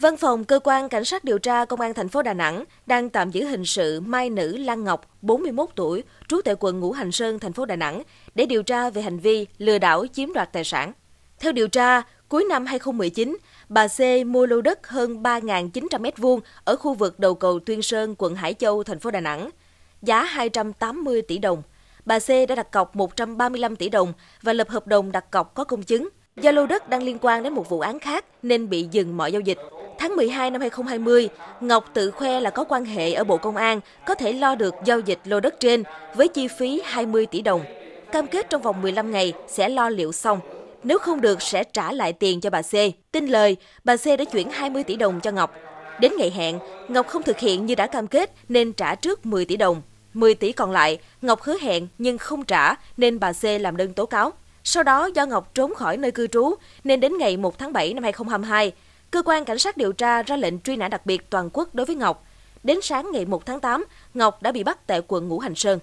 Văn phòng cơ quan cảnh sát điều tra công an thành phố Đà Nẵng đang tạm giữ hình sự Mai nữ Lan Ngọc, 41 tuổi, trú tại quận Ngũ Hành Sơn, thành phố Đà Nẵng để điều tra về hành vi lừa đảo chiếm đoạt tài sản. Theo điều tra, cuối năm 2019, bà C mua lô đất hơn 3.900 m2 ở khu vực đầu cầu Tuyên Sơn, quận Hải Châu, thành phố Đà Nẵng, giá 280 tỷ đồng. Bà C đã đặt cọc 135 tỷ đồng và lập hợp đồng đặt cọc có công chứng. Do lô đất đang liên quan đến một vụ án khác nên bị dừng mọi giao dịch. Tháng 12 năm 2020, Ngọc tự khoe là có quan hệ ở Bộ Công an, có thể lo được giao dịch lô đất trên với chi phí 20 tỷ đồng. Cam kết trong vòng 15 ngày sẽ lo liệu xong. Nếu không được sẽ trả lại tiền cho bà C. Tin lời, bà C đã chuyển 20 tỷ đồng cho Ngọc. Đến ngày hẹn, Ngọc không thực hiện như đã cam kết nên trả trước 10 tỷ đồng. 10 tỷ còn lại, Ngọc hứa hẹn nhưng không trả nên bà C làm đơn tố cáo. Sau đó do Ngọc trốn khỏi nơi cư trú nên đến ngày 1 tháng 7 năm 2022, cơ quan cảnh sát điều tra ra lệnh truy nã đặc biệt toàn quốc đối với Ngọc. Đến sáng ngày 1 tháng 8, Ngọc đã bị bắt tại quận Ngũ Hành Sơn.